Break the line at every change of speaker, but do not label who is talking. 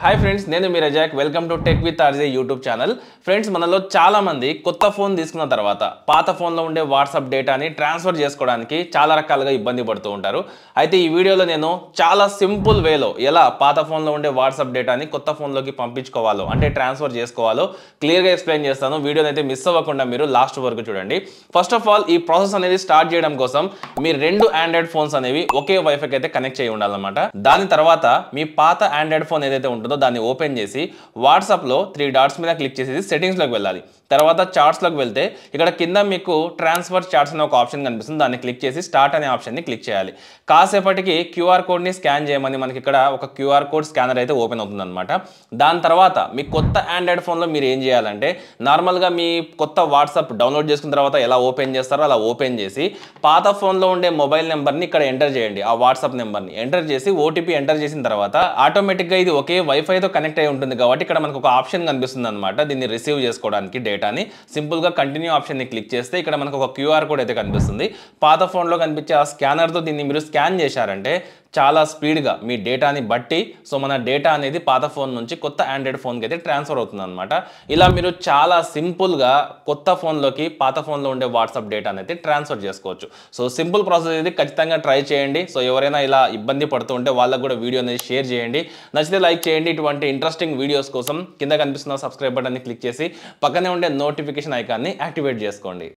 hi friends నేను మీ Razak welcome to tech with R J YouTube channel friends మనలో చాలా మంది కొత్త ఫోన్ తీసుకున్న తర్వాత పాత ఫోన్లో ఉండే వాట్సాప్ డేటాని ట్రాన్స్ఫర్ చేసుకోవడానికి చాలా రకాలుగా ఇబ్బంది పడుతూ ఉంటారు అయితే ఈ వీడియోలో నేను చాలా సింపుల్ వేలో ఎలా పాత ఫోన్లో ఉండే వాట్సాప్ డేటాని కొత్త ఫోన్లోకి పంపించుకోవాలో అంటే ట్రాన్స్ఫర్ చేసుకోవాలో క్లియర్గా ఎక్స్ప్లెయిన్ చేస్తాను వీడియోని అయితే మిస్ అవ్వకుండా మీరు లాస్ట్ వరకు చూడండి ఫస్ట్ ఆఫ్ ఆల్ ఈ ప్రాసెస్ అనేది స్టార్ట్ చేయడం కోసం మీ రెండు ఆండ్రాయిడ్ ఫోన్స్ అనేవి ఒకే వైఫైకి అయితే కనెక్ట్ చేయి ఉండాలన్నమాట దాని తర్వాత మీ పాత ఆండ్రాయిడ్ ఫోన్ ఏదైతే ఉంటుందో దాన్ని ఓపెన్ చేసి వాట్సాప్లో త్రీ డాట్స్ మీద క్లిక్ చేసేసి సెటింగ్స్లోకి వెళ్ళాలి తర్వాత చార్ట్స్లోకి వెళ్తే ఇక్కడ కింద మీకు ట్రాన్స్ఫర్ చార్ట్స్ అనే ఒక ఆప్షన్ కనిపిస్తుంది దాన్ని క్లిక్ చేసి స్టార్ట్ అనే ఆప్షన్ని క్లిక్ చేయాలి కాసేపటికి క్యూఆర్ కోడ్ని స్కాన్ చేయమని మనకి ఇక్కడ ఒక క్యూఆర్ కోడ్ స్కానర్ అయితే ఓపెన్ అవుతుంది అనమాట దాని తర్వాత మీ కొత్త ఆండ్రాయిడ్ ఫోన్లో మీరు ఏం చేయాలంటే నార్మల్గా మీ కొత్త వాట్సాప్ డౌన్లోడ్ చేసుకున్న తర్వాత ఎలా ఓపెన్ చేస్తారో అలా ఓపెన్ చేసి పాత ఫోన్లో ఉండే మొబైల్ నెంబర్ని ఇక్కడ ఎంటర్ చేయండి ఆ వాట్సాప్ నెంబర్ని ఎంటర్ చేసి ఓటీపీ ఎంటర్ చేసిన తర్వాత ఆటోమేటిక్గా ఇది ఒకే వైఫైతో కనెక్ట్ అయి ఉంటుంది కాబట్టి ఇక్కడ మనకు ఒక ఆప్షన్ కనిపిస్తుంది అనమాట దీన్ని రిసీవ్ చేసుకోవడానికి డేటాని సింపుల్గా కంటిన్యూ ఆప్షన్ని క్లిక్ చేస్తే ఇక్కడ మనకు ఒక క్యూఆర్ కోడ్ అయితే కనిపిస్తుంది పాత ఫోన్లో కనిపించే ఆ స్కానర్తో దీన్ని మీరు స్కాన్ చేశారంటే చాలా స్పీడ్గా మీ డేటాని బట్టి సో మన డేటా అనేది పాత ఫోన్ నుంచి కొత్త ఆండ్రాయిడ్ ఫోన్కి అయితే ట్రాన్స్ఫర్ అవుతుంది అనమాట ఇలా మీరు చాలా సింపుల్గా కొత్త ఫోన్లోకి పాత ఫోన్లో ఉండే వాట్సాప్ డేటా అనేది ట్రాన్స్ఫర్ చేసుకోవచ్చు సో సింపుల్ ప్రాసెస్ ఇది ఖచ్చితంగా ట్రై చేయండి సో ఎవరైనా ఇలా ఇబ్బంది ఉంటే వాళ్ళకు కూడా వీడియో అనేది షేర్ చేయండి నచ్చితే లైక్ చేయండి ఇటువంటి ఇంట్రెస్టింగ్ వీడియోస్ కోసం కింద కనిపిస్తున్న సబ్స్క్రైబ్ బటన్ని క్లిక్ చేసి పక్కనే ఉండే నోటిఫికేషన్ ఐకాన్ని యాక్టివేట్ చేసుకోండి